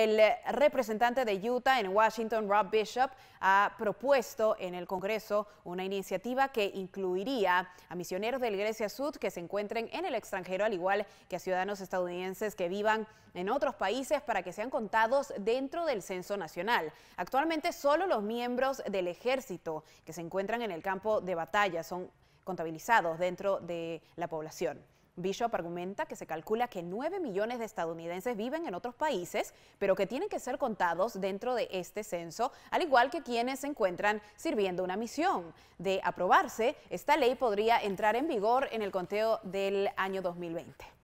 El eh, representante de Utah en Washington, Rob Bishop, ha propuesto en el Congreso una iniciativa que incluiría a misioneros de Grecia Iglesia Sud que se encuentren en el extranjero, al igual que a ciudadanos estadounidenses que vivan en otros países para que sean contados dentro del censo nacional. Actualmente solo los miembros del ejército que se encuentran en el campo de batalla son contabilizados dentro de la población. Bishop argumenta que se calcula que 9 millones de estadounidenses viven en otros países, pero que tienen que ser contados dentro de este censo, al igual que quienes se encuentran sirviendo una misión. De aprobarse, esta ley podría entrar en vigor en el conteo del año 2020.